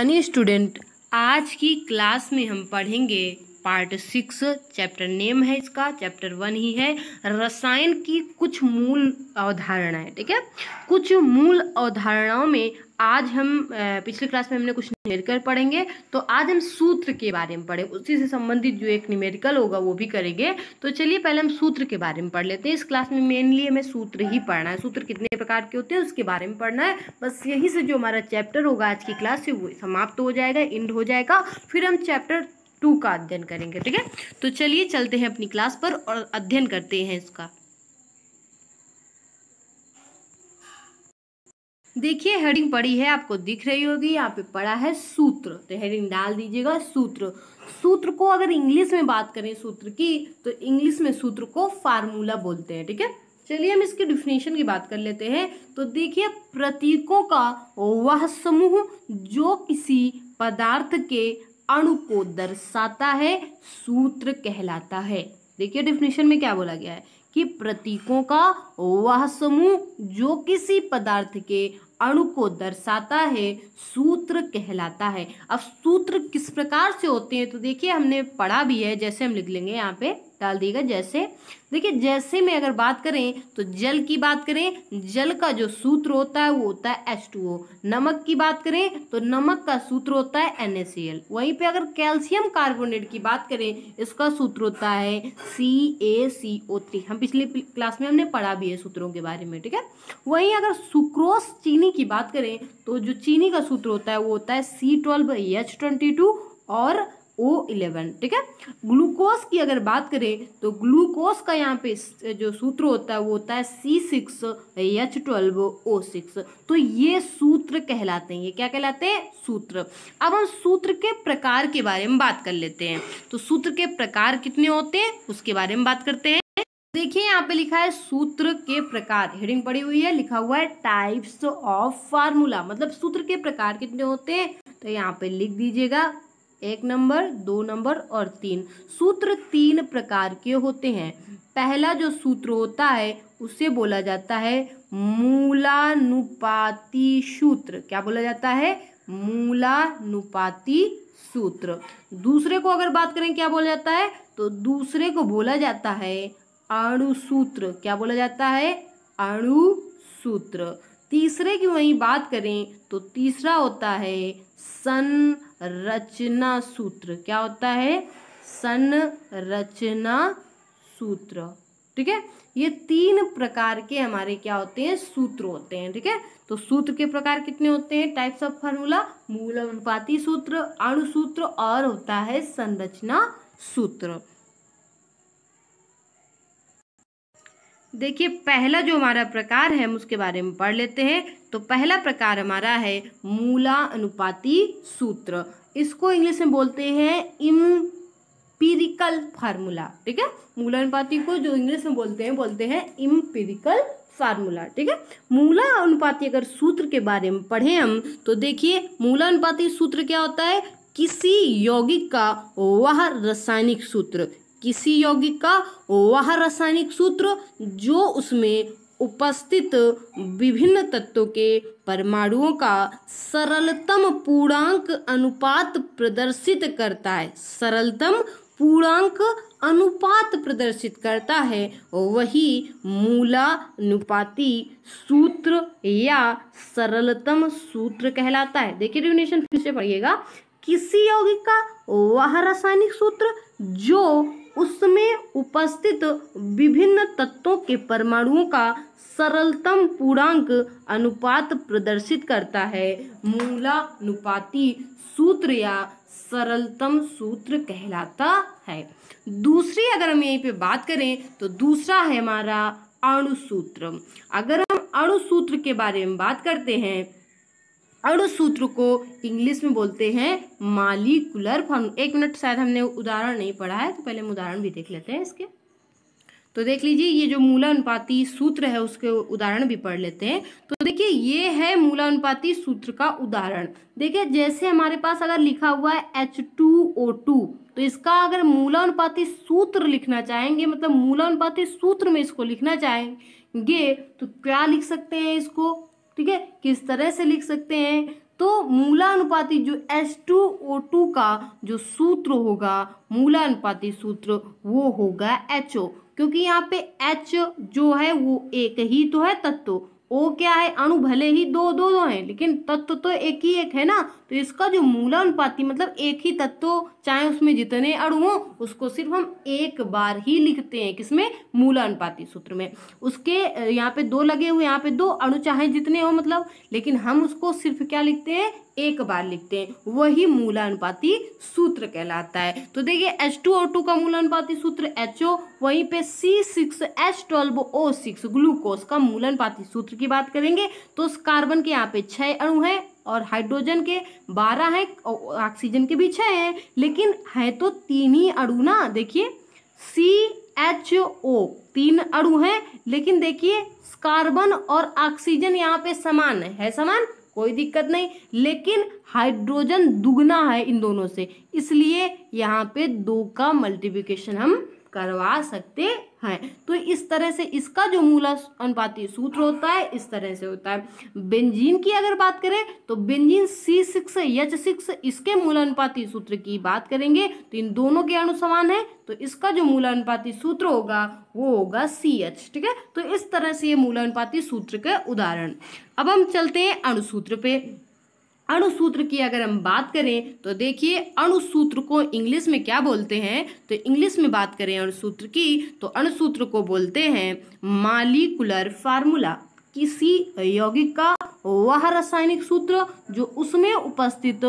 यानी स्टूडेंट आज की क्लास में हम पढ़ेंगे पार्ट सिक्स चैप्टर नेम है इसका चैप्टर वन ही है रसायन की कुछ मूल अवधारणाएं ठीक है कुछ मूल अवधारणाओं में आज हम पिछले क्लास में हमने कुछ न्यूमेरिकल पढ़ेंगे तो आज हम सूत्र के बारे में पढ़े उसी से संबंधित जो एक न्यूमेरिकल होगा वो भी करेंगे तो चलिए पहले हम सूत्र के बारे में पढ़ लेते हैं इस क्लास में मेनली हमें सूत्र ही पढ़ना है सूत्र कितने प्रकार के होते हैं उसके बारे में पढ़ना है बस यहीं से जो हमारा चैप्टर होगा आज की क्लास से वो समाप्त हो जाएगा इंड हो जाएगा फिर हम चैप्टर टू का अध्ययन करेंगे ठीक है तो चलिए चलते हैं अपनी क्लास पर और अध्ययन करते हैं इसका देखिए हेडिंग पड़ी है आपको दिख रही होगी यहाँ पे पड़ा है सूत्र तो हेडिंग डाल दीजिएगा सूत्र सूत्र को अगर इंग्लिश में बात करें सूत्र की तो इंग्लिश में सूत्र को फार्मूला बोलते हैं ठीक है चलिए हम इसके डिफिनेशन की बात कर लेते हैं तो देखिए प्रतीकों का वह समूह जो किसी पदार्थ के अणु को दर्शाता है सूत्र कहलाता है देखिए डिफिनेशन में क्या बोला गया है कि प्रतीकों का वह समूह जो किसी पदार्थ के अणु को दर्शाता है सूत्र कहलाता है अब सूत्र किस प्रकार से होते हैं तो देखिए हमने पढ़ा भी है जैसे हम लिख लेंगे यहाँ पे डाल दिएगा जैसे देखिए जैसे में अगर बात करें तो जल की बात करें जल का जो सूत्र होता है वो होता है एस टू ओ नमक की बात करें तो नमक का सूत्र होता है एन वहीं पे अगर कैल्शियम कार्बोनेट की बात करें इसका सूत्र होता है सी ए सी ओ थ्री हम पिछले क्लास में हमने पढ़ा भी है सूत्रों के बारे में ठीक है वहीं अगर सुक्रोस चीनी की बात करें तो जो चीनी का सूत्र होता है वो होता है C twelve H twenty two और ओ इलेवन ठीक है ग्लूकोज की अगर बात करें तो ग्लूकोज का यहाँ पे जो सूत्र होता है वो होता है C six H twelve O six तो ये सूत्र कहलाते हैं ये क्या कहलाते हैं सूत्र अब हम सूत्र के प्रकार के बारे में बात कर लेते हैं तो सूत्र के प्रकार कितने होते हैं उसके बारे में बात करते हैं देखिए यहाँ पे लिखा है सूत्र के प्रकार हेडिंग पड़ी हुई है लिखा हुआ है टाइप्स ऑफ फार्मूला मतलब सूत्र के प्रकार कितने होते हैं तो यहाँ पे लिख दीजिएगा एक नंबर दो नंबर और तीन सूत्र तीन प्रकार के होते हैं पहला जो सूत्र होता है उसे बोला जाता है मूलानुपाती सूत्र क्या बोला जाता है मूलानुपाती सूत्र दूसरे को अगर बात करें क्या बोला जाता है तो दूसरे को बोला जाता है अणुसूत्र क्या बोला जाता है अणुसूत्र तीसरे की वहीं बात करें तो तीसरा होता है सन संरचना सूत्र क्या होता है संरचना सूत्र ठीक है ये तीन प्रकार के हमारे क्या होते हैं सूत्र होते हैं ठीक है तो सूत्र के प्रकार कितने होते हैं टाइप्स ऑफ फार्मूला मूल अनुपाती सूत्र अणुसूत्र और होता है संरचना सूत्र देखिए पहला जो हमारा प्रकार है हम उसके बारे में पढ़ लेते हैं तो पहला प्रकार हमारा है मूला अनुपाती सूत्र इसको इंग्लिश में बोलते हैं इम्पीरिकल फार्मूला ठीक है मूला अनुपाती को जो इंग्लिश में बोलते हैं बोलते हैं इम्पीरिकल फार्मूला ठीक है मूला अनुपाती अगर सूत्र के बारे में पढ़े हम तो देखिए मूला अनुपाती सूत्र क्या होता है किसी यौगिक का वह रासायनिक सूत्र किसी यौगिक का वह रासायनिक सूत्र जो उसमें उपस्थित विभिन्न तत्वों के परमाणुओं का सरलतम पूर्णांक अनुपात प्रदर्शित करता है सरलतम पूर्णांक अनुपात प्रदर्शित करता है वही मूलानुपाती सूत्र या सरलतम सूत्र कहलाता है देखिए डिविनेशन फिर से पढ़िएगा किसी यौगिक का वह रासायनिक सूत्र जो उसमें उपस्थित विभिन्न तत्वों के परमाणुओं का सरलतम पूर्णांक अनुपात प्रदर्शित करता है मूलानुपाती सूत्र या सरलतम सूत्र कहलाता है दूसरी अगर हम यहीं पे बात करें तो दूसरा है हमारा अणुसूत्र अगर हम अणुसूत्र के बारे में बात करते हैं सूत्र को इंग्लिश में बोलते हैं मालिकुलर फॉर्म एक मिनट शायद हमने उदाहरण नहीं पढ़ा है तो पहले हम उदाहरण भी देख लेते हैं इसके तो देख लीजिए ये जो मूलानुपाती सूत्र है उसके उदाहरण भी पढ़ लेते हैं तो देखिए ये है मूलानुपाती सूत्र का उदाहरण देखिए जैसे हमारे पास अगर लिखा हुआ है एच टू ओ टू तो इसका अगर मूलानुपाती सूत्र लिखना चाहेंगे मतलब मूलानुपाती सूत्र में इसको लिखना चाहेंगे तो क्या लिख सकते हैं इसको ठीक है किस तरह से लिख सकते हैं तो मूलानुपाती जो टू ओ टू का जो सूत्र होगा मूलानुपाती सूत्र वो होगा एच ओ क्योंकि यहाँ पे एच जो है वो एक ही तो है तत्व ओ क्या है अणु भले ही दो दो दो हैं लेकिन तत्व तो एक ही एक है ना तो इसका जो मूलानुपाती मतलब एक ही तत्व चाहे उसमें जितने अणु हों उसको सिर्फ हम एक बार ही लिखते हैं किसमें मूलानुपाती सूत्र में उसके यहाँ पे दो लगे हुए यहाँ पे दो अणु चाहे जितने हो मतलब लेकिन हम उसको सिर्फ क्या लिखते हैं एक बार लिखते हैं वही मूलानुपाती सूत्र कहलाता है तो देखिए एच टू ओ टू का मूलानुपाती सूत्र एच ओ वहीं पे C six H twelve O six glucose का मूलानुपाती सूत्र की बात करेंगे तो कार्बन के यहाँ पे छः अणु है और हाइड्रोजन के बारह हैं और ऑक्सीजन के भी छः हैं लेकिन है तो तीन ही अणु ना देखिए सी एच ओ तीन अणु हैं लेकिन देखिए कार्बन और ऑक्सीजन यहाँ पे समान है, है समान कोई दिक्कत नहीं लेकिन हाइड्रोजन दुगना है इन दोनों से इसलिए यहाँ पे दो का मल्टीप्लिकेशन हम करवा सकते हैं तो इस तरह से इसका जो मूल अनुपाती सूत्र होता है इस तरह से होता है बेंजीन की अगर बात करें तो benzene C six H six इसके मूल अनुपाती सूत्र की बात करेंगे तो इन दोनों के अनुसमान है तो इसका जो मूल अनुपाती सूत्र होगा वो होगा सी एच ठीक है तो इस तरह से ये मूल अनुपाती सूत्र के उदाहरण अब हम चलते हैं अणुसूत्र पे अणुसूत्र की अगर हम बात करें तो देखिए अणुसूत्र को इंग्लिश में क्या बोलते हैं तो इंग्लिश में बात करें अणुसूत्र की तो अणुसूत्र को बोलते हैं मालिकुलर फार्मूला किसी यौगिक का वह रासायनिक सूत्र जो उसमें उपस्थित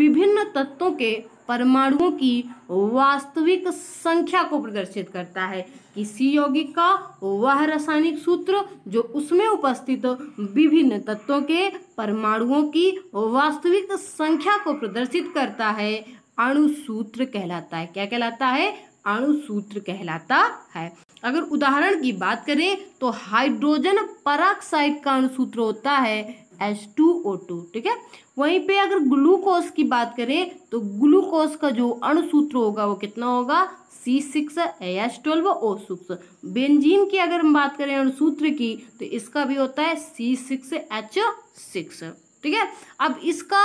विभिन्न तत्वों के परमाणुओं की वास्तविक संख्या को प्रदर्शित करता है किसी यौगिक का वह रासायनिक सूत्र जो उसमें उपस्थित विभिन्न तत्वों के परमाणुओं की वास्तविक संख्या को प्रदर्शित करता है अणुसूत्र कहलाता है क्या कहलाता है अणुसूत्र कहलाता है अगर उदाहरण की बात करें तो हाइड्रोजन पराक्साइड का अणुसूत्र होता है एच टू ओ टू ठीक है वहीं पे अगर ग्लूकोज की बात करें तो ग्लूकोज का जो अणुसूत्र होगा वो कितना होगा C six H twelve O six benzene की अगर हम बात करें अणुसूत्र की तो इसका भी होता है सी सिक्स एच सिक्स ठीक है अब इसका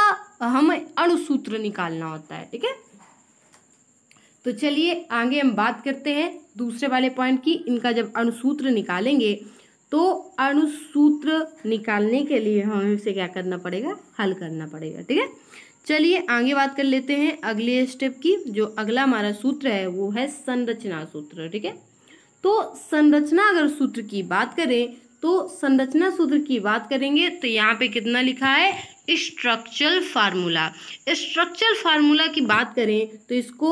हम अणुसूत्र निकालना होता है ठीक है तो चलिए आगे हम बात करते हैं दूसरे वाले पॉइंट की इनका जब अणुसूत्र निकालेंगे तो अणुसूत्र निकालने के लिए हमें उसे क्या करना पड़ेगा हल करना पड़ेगा ठीक है चलिए आगे बात कर लेते हैं अगले स्टेप की जो अगला हमारा सूत्र है वो है संरचना सूत्र ठीक है तो संरचना अगर सूत्र की बात करें तो संरचना सूत्र की बात करेंगे तो यहाँ पे कितना लिखा है स्ट्रक्चरल फार्मूला स्ट्रक्चरल फार्मूला की बात करें तो इसको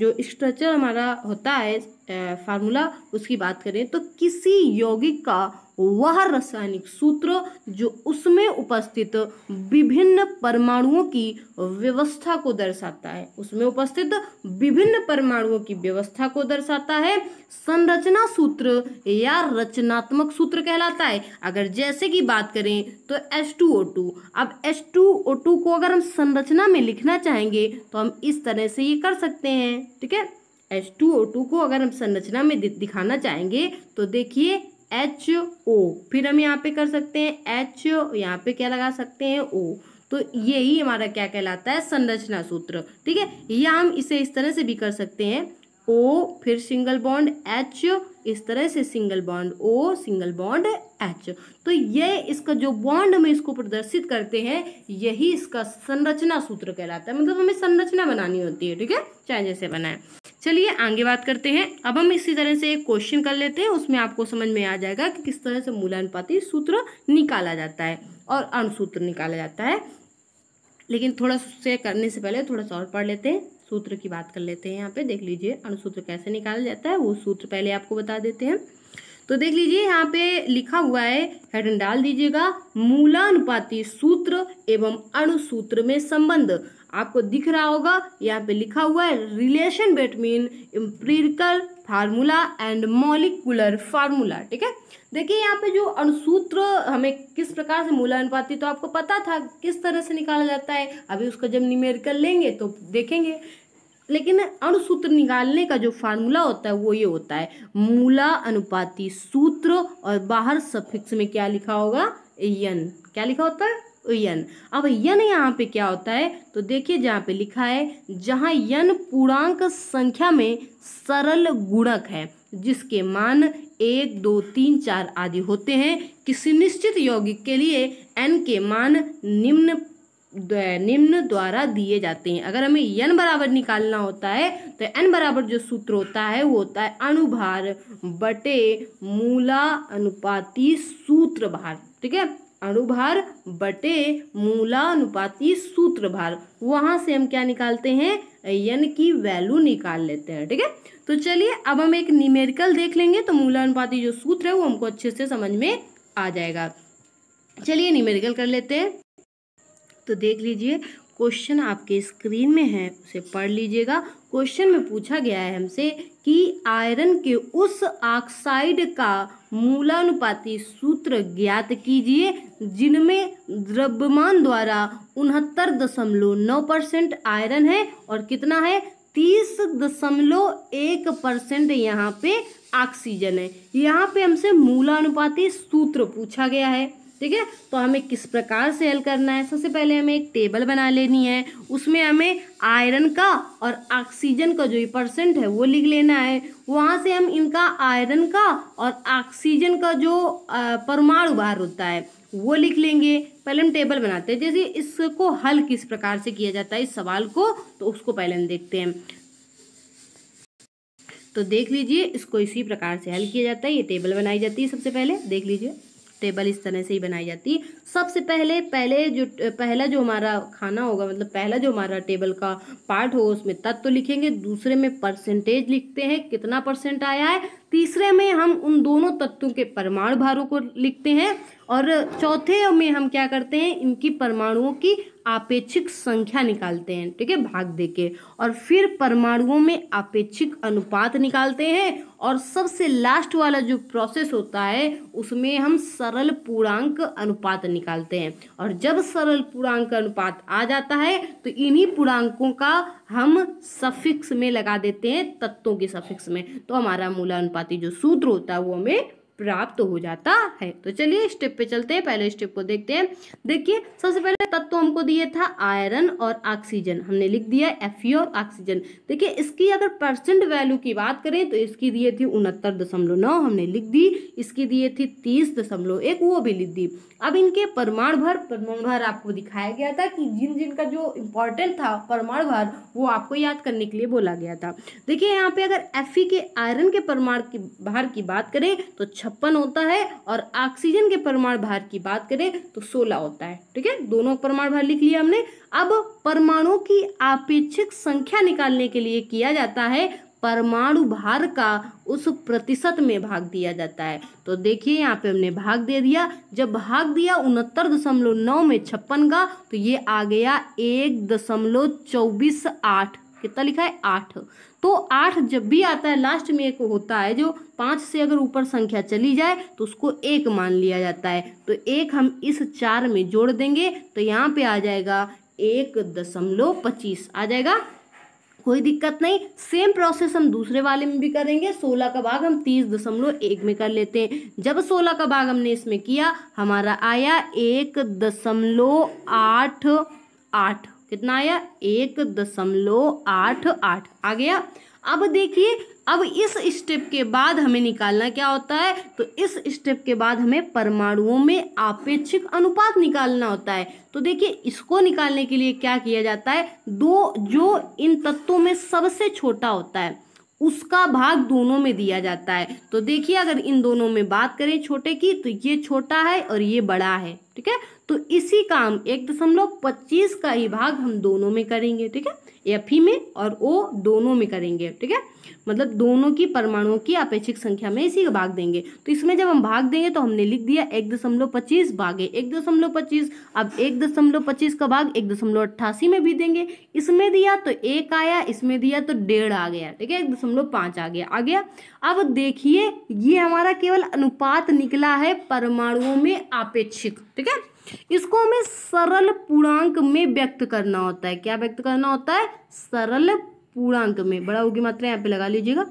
जो स्ट्रक्चर हमारा होता है फार्मूला उसकी बात करें तो किसी यौगिक का वह रासायनिक सूत्र जो उसमें उपस्थित विभिन्न परमाणुओं की व्यवस्था को दर्शाता है उसमें उपस्थित विभिन्न परमाणुओं की व्यवस्था को दर्शाता है संरचना सूत्र या रचनात्मक सूत्र कहलाता है अगर जैसे की बात करें तो H2O2 अब H2O2 को अगर हम संरचना में लिखना चाहेंगे तो हम इस तरह से ये कर सकते हैं ठीक है H2O2 को अगर हम संरचना में दिखाना चाहेंगे तो देखिए एच ओ फिर हम यहाँ पे कर सकते हैं एच यहाँ पे क्या लगा सकते हैं ओ तो यही हमारा क्या कहलाता है संरचना सूत्र ठीक है या हम इसे इस तरह से भी कर सकते हैं ओ फिर सिंगल बॉन्ड एच इस तरह से single bond O single bond H तो ये इसका जो बॉन्ड हमें इसको प्रदर्शित करते हैं यही इसका संरचना सूत्र कहलाता है मतलब हमें संरचना बनानी होती है ठीक है चाहे जैसे बनाए चलिए आगे बात करते हैं अब हम इसी तरह से एक क्वेश्चन कर लेते हैं उसमें आपको समझ में आ जाएगा कि किस तरह से मूलानुपाति सूत्र निकाला जाता है और अणुसूत्र निकाला जाता है लेकिन थोड़ा से करने से पहले थोड़ा सा और पढ़ लेते हैं सूत्र की बात कर लेते हैं यहाँ पे देख लीजिए अणुसूत्र कैसे निकाला जाता है वो सूत्र पहले आपको बता देते हैं तो देख लीजिए यहाँ पे लिखा हुआ है हेडन डाल दीजिएगा मूलानुपाति सूत्र एवं अणुसूत्र में संबंध आपको दिख रहा होगा यहाँ पे लिखा हुआ है relation between empirical formula and molecular formula ठीक है देखिए यहाँ पे जो अणुसूत्र हमें किस प्रकार से मूला अनुपाति तो आपको पता था किस तरह से निकाला जाता है अभी उसका जब निमेरिकल लेंगे तो देखेंगे लेकिन अणुसूत्र निकालने का जो फार्मूला होता है वो ये होता है मूला अनुपाति सूत्र और बाहर सफिक्स में क्या लिखा होगा एन क्या लिखा होता है यन अब यन यहाँ पे क्या होता है तो देखिए जहाँ पे लिखा है जहाँ यन पूर्णांक संख्या में सरल गुणक है जिसके मान एक दो तीन चार आदि होते हैं किसी निश्चित यौगिक के लिए एन के मान निम्न निम्न द्वारा दिए जाते हैं अगर हमें यन बराबर निकालना होता है तो एन बराबर जो सूत्र होता है वो होता है अनुभार बटे मूला अनुपाती सूत्र भार ठीक है अणुभार बटे मूलानुपाती सूत्र भार वहां से हम क्या निकालते हैं यन की वैल्यू निकाल लेते हैं ठीक है तो चलिए अब हम एक न्यूमेरिकल देख लेंगे तो मूलानुपाती जो सूत्र है वो हमको अच्छे से समझ में आ जाएगा चलिए न्यूमेरिकल कर लेते हैं तो देख लीजिए क्वेश्चन आपके स्क्रीन में है उसे पढ़ लीजिएगा क्वेश्चन में पूछा गया है हमसे कि आयरन के उस ऑक्साइड का मूलानुपाती सूत्र ज्ञात कीजिए जिनमें द्रव्यमान द्वारा उनहत्तर दशमलव नौ परसेंट आयरन है और कितना है तीस दशमलव एक परसेंट यहाँ पे ऑक्सीजन है यहाँ पे हमसे मूलानुपाती सूत्र पूछा गया है ठीक है तो हमें किस प्रकार से हल करना है सबसे पहले हमें एक टेबल बना लेनी है उसमें हमें आयरन का और ऑक्सीजन का जो परसेंट है वो लिख लेना है वहाँ से हम इनका आयरन का और ऑक्सीजन का जो परमाणु बाहर होता है वो लिख लेंगे पहले हम टेबल बनाते हैं जैसे इसको हल किस प्रकार से किया जाता है इस सवाल को तो उसको पहले हम देखते हैं तो देख लीजिए इसको इसी प्रकार से हल किया जाता है ये टेबल बनाई जाती है सबसे पहले देख लीजिए टेबल इस तरह से ही बनाई जाती है सबसे पहले पहले जो पहला जो हमारा खाना होगा मतलब पहला जो हमारा टेबल का पार्ट होगा उसमें तत्व तो लिखेंगे दूसरे में परसेंटेज लिखते हैं कितना परसेंट आया है तीसरे में हम उन दोनों तत्वों के परमाणु भारों को लिखते हैं और चौथे में हम क्या करते हैं इनकी परमाणुओं की आपेक्षिक संख्या निकालते हैं ठीक है भाग दे के और फिर परमाणुओं में आपेक्षिक अनुपात निकालते हैं और सबसे लास्ट वाला जो प्रोसेस होता है उसमें हम सरल पूर्णांक अनुपात निकालते हैं और जब सरल पूर्णांक अनुपात आ जाता है तो इन्हीं पूर्णांकों का हम सफिक्स में लगा देते हैं तत्वों के सफिक्स में तो हमारा मूलानुपाती जो सूत्र होता है वो हमें प्राप्त हो जाता है तो चलिए स्टेप पे चलते हैं पहले स्टेप को देखते हैं देखिए सबसे पहले तत्व हमको दिए था आयरन और ऑक्सीजन हमने लिख दिया एफ यू ऑक्सीजन देखिए इसकी अगर परसेंट वैल्यू की बात करें तो इसकी दिए थी उनहत्तर दशमलव नौ हमने लिख दी इसकी दिए थी तीस दशमलव एक वो भी लिख दी अब इनके परमाणु भर परमाणु भर आपको दिखाया गया था कि जिन जिन का जो इम्पोर्टेंट था परमाणु भर वो आपको याद करने के लिए बोला गया था देखिए यहाँ पे अगर एफ के आयरन के परमाणु की भार की बात करें तो छप्पन छप्पन होता है और ऑक्सीजन के परमाणु भार की बात करें तो सोलह होता है ठीक है दोनों परमाणु भार लिख लिया हमने अब परमाणु की आपेक्षिक संख्या निकालने के लिए किया जाता है परमाणु भार का उस प्रतिशत में भाग दिया जाता है तो देखिए यहाँ पे हमने भाग दे दिया जब भाग दिया उनहत्तर दशमलव नौ में छप्पन का तो ये आ गया एक दशमलव चौबीस आठ कितना लिखा है आठ तो आठ जब भी आता है लास्ट में एक होता है जो पाँच से अगर ऊपर संख्या चली जाए तो उसको एक मान लिया जाता है तो एक हम इस चार में जोड़ देंगे तो यहाँ पे आ जाएगा एक दशमलव पच्चीस आ जाएगा कोई दिक्कत नहीं सेम प्रोसेस हम दूसरे वाले में भी करेंगे सोलह का भाग हम तीस दशमलव एक में कर लेते हैं जब सोलह का भाग हमने इसमें किया हमारा आया एक दशमलव आठ आठ कितना आया एक दशमलव आठ आठ आ गया अब देखिए अब इस स्टेप के बाद हमें निकालना क्या होता है तो इस स्टेप के बाद हमें परमाणुओं में आपेक्षिक अनुपात निकालना होता है तो देखिए इसको निकालने के लिए क्या किया जाता है दो जो इन तत्वों में सबसे छोटा होता है उसका भाग दोनों में दिया जाता है तो देखिए अगर इन दोनों में बात करें छोटे की तो ये छोटा है और ये बड़ा है ठीक है तो इसी काम एक दशमलव पच्चीस का ही भाग हम दोनों में करेंगे ठीक है एफ ही में और ओ दोनों में करेंगे ठीक है मतलब दोनों की परमाणुओं की अपेक्षिक संख्या में इसी का भाग देंगे तो इसमें जब हम भाग देंगे तो हमने लिख दिया एक दशमलव पच्चीस भागे एक दशमलव पच्चीस अब एक दशमलव पच्चीस का भाग एक दशमलव अट्ठासी में भी देंगे इसमें दिया तो एक आया इसमें दिया तो डेढ़ आ गया ठीक है एक दशमलव पाँच आ गया आ गया अब देखिए ये हमारा केवल अनुपात निकला है परमाणुओं में अपेक्षिक ठीक है इसको हमें सरल पूर्णांक में व्यक्त करना होता है क्या व्यक्त करना होता है सरल पूर्णांक में बड़ा होगी मात्रा यहाँ पे लगा लीजिएगा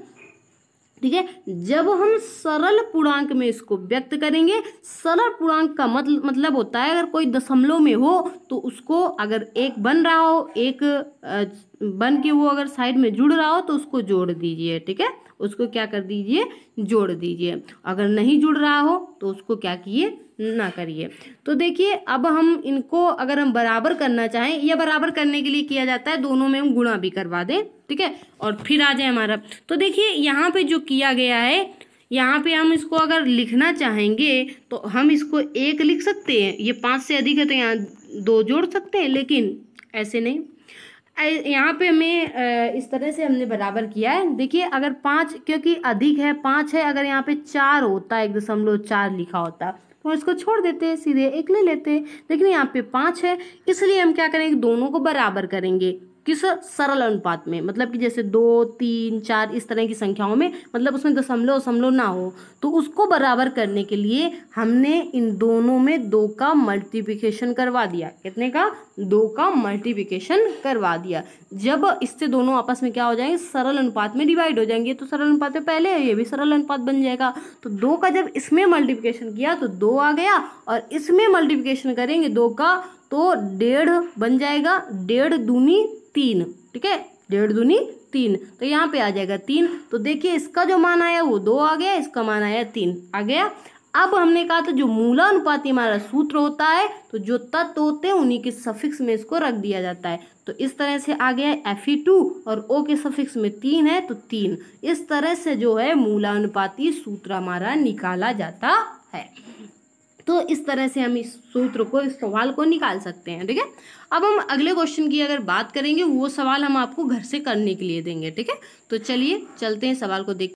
ठीक है जब हम सरल पूर्णांक में इसको व्यक्त करेंगे सरल पूर्णांक का मतल, मतलब होता है अगर कोई दशमलव में हो तो उसको अगर एक बन रहा हो एक बन के वो अगर साइड में जुड़ रहा हो तो उसको जोड़ दीजिए ठीक है उसको क्या कर दीजिए जोड़ दीजिए अगर नहीं जुड़ रहा हो तो उसको क्या किए ना करिए तो देखिए अब हम इनको अगर हम बराबर करना चाहें या बराबर करने के लिए किया जाता है दोनों में हम गुणा भी करवा दें ठीक है और फिर आ जाए हमारा तो देखिए यहाँ पे जो किया गया है यहाँ पे हम इसको अगर लिखना चाहेंगे तो हम इसको एक लिख सकते हैं ये पाँच से अधिक है तो यहाँ दो जोड़ सकते हैं लेकिन ऐसे नहीं यहाँ पे हमें इस तरह से हमने बराबर किया है देखिए अगर पाँच क्योंकि अधिक है पाँच है अगर यहाँ पे चार होता एक दशमलव चार लिखा होता तो हम इसको छोड़ देते सीधे एक ले लेते लेकिन यहाँ पे पाँच है इसलिए हम क्या करेंगे दोनों को बराबर करेंगे किस सरल अनुपात में मतलब कि जैसे दो तीन चार इस तरह की संख्याओं में मतलब उसमें दशमलव दशमलव ना हो तो उसको बराबर करने के लिए हमने इन दोनों में दो का मल्टीप्लिकेशन करवा दिया कितने का दो का मल्टीप्लिकेशन करवा दिया जब इससे दोनों आपस में क्या हो जाएंगे सरल अनुपात में डिवाइड हो जाएंगे तो सरल अनुपात में पहले है ये भी सरल अनुपात बन जाएगा तो दो का जब इसमें मल्टीप्लिकेशन किया तो दो आ गया और इसमें मल्टीप्लिकेशन करेंगे दो का तो डेढ़ बन जाएगा डेढ़ दूनी तीन ठीक है डेढ़ दूनी तीन तो यहाँ पे आ जाएगा तीन तो देखिए इसका जो मान आया वो दो आ गया इसका मान आया तीन आ गया अब हमने कहा था जो मूलानुपाती हमारा सूत्र होता है तो जो तत्व होते हैं उन्हीं के सफिक्स में इसको रख दिया जाता है तो इस तरह से आ गया एफ ई टू और ओ के सफिक्स में तीन है तो तीन इस तरह से जो है मूलानुपाती सूत्र हमारा निकाला जाता है तो इस तरह से हम इस सूत्र को इस सवाल को निकाल सकते हैं ठीक है अब हम अगले क्वेश्चन की अगर बात करेंगे वो सवाल हम आपको घर से करने के लिए देंगे ठीक है तो चलिए चलते हैं सवाल को देख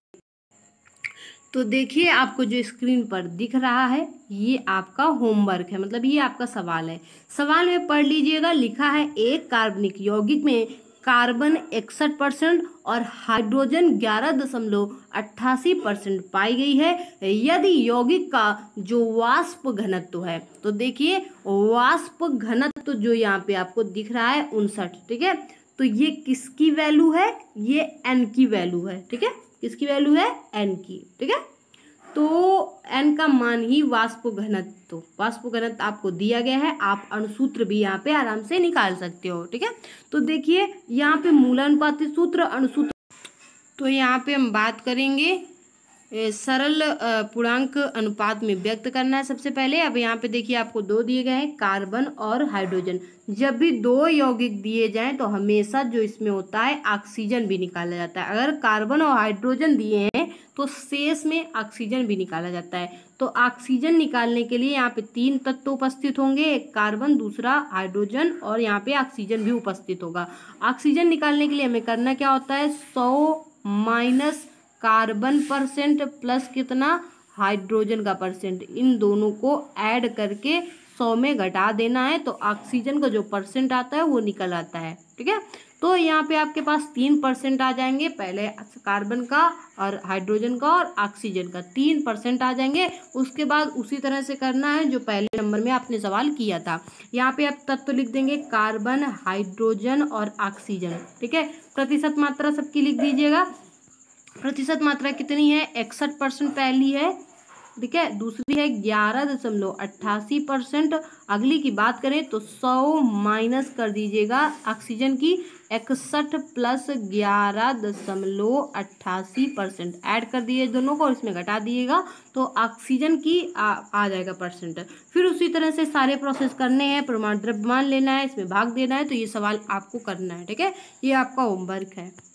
तो देखिए आपको जो स्क्रीन पर दिख रहा है ये आपका होमवर्क है मतलब ये आपका सवाल है सवाल में पढ़ लीजिएगा लिखा है एक कार्बनिक यौगिक में कार्बन इकसठ परसेंट और हाइड्रोजन ग्यारह दशमलव अट्ठासी परसेंट पाई गई है यदि यौगिक का जो वाष्प घनत्व है तो देखिए वाष्प घनत्व जो यहाँ पे आपको दिख रहा है उनसठ ठीक है तो ये किसकी वैल्यू है ये एन की वैल्यू है ठीक है किसकी वैल्यू है एन की ठीक है तो एन का मान ही वाष्प घनत्व वाष्प घनत्व आपको दिया गया है आप अणुसूत्र भी यहाँ पे आराम से निकाल सकते हो ठीक है तो देखिए यहाँ पे अनुपात सूत्र अणुसूत्र तो यहाँ पे हम बात करेंगे सरल पूर्णांक अनुपात में व्यक्त करना है सबसे पहले अब यहाँ पे देखिए आपको दो दिए गए हैं कार्बन और हाइड्रोजन जब भी दो यौगिक दिए जाएं तो हमेशा जो इसमें होता है ऑक्सीजन भी निकाला जाता है अगर कार्बन और हाइड्रोजन दिए हैं तो शेष में ऑक्सीजन भी निकाला जाता है तो ऑक्सीजन निकालने के लिए यहाँ पे तीन तत्व उपस्थित होंगे एक कार्बन दूसरा हाइड्रोजन और यहाँ पे ऑक्सीजन भी उपस्थित होगा ऑक्सीजन निकालने के लिए हमें करना क्या होता है सौ माइनस कार्बन परसेंट प्लस कितना हाइड्रोजन का परसेंट इन दोनों को ऐड करके सौ में घटा देना है तो ऑक्सीजन का जो परसेंट आता है वो निकल आता है ठीक है तो यहाँ पे आपके पास तीन परसेंट आ जाएंगे पहले कार्बन का और हाइड्रोजन का और ऑक्सीजन का तीन परसेंट आ जाएंगे उसके बाद उसी तरह से करना है जो पहले नंबर में आपने सवाल किया था यहाँ पे आप तत्व तो लिख देंगे कार्बन हाइड्रोजन और ऑक्सीजन ठीक है प्रतिशत मात्रा सबकी लिख दीजिएगा प्रतिशत मात्रा कितनी है इकसठ परसेंट पहली है ठीक है दूसरी है ग्यारह दशमलव अट्ठासी परसेंट अगली की बात करें तो सौ माइनस कर दीजिएगा ऑक्सीजन की इकसठ प्लस ग्यारह दशमलव अट्ठासी परसेंट ऐड कर दिए दोनों को और इसमें घटा दिएगा तो ऑक्सीजन की आ, आ जाएगा परसेंट फिर उसी तरह से सारे प्रोसेस करने हैं प्रमाण द्रव्यमान लेना है इसमें भाग देना है तो ये सवाल आपको करना है ठीक है ये आपका होमवर्क है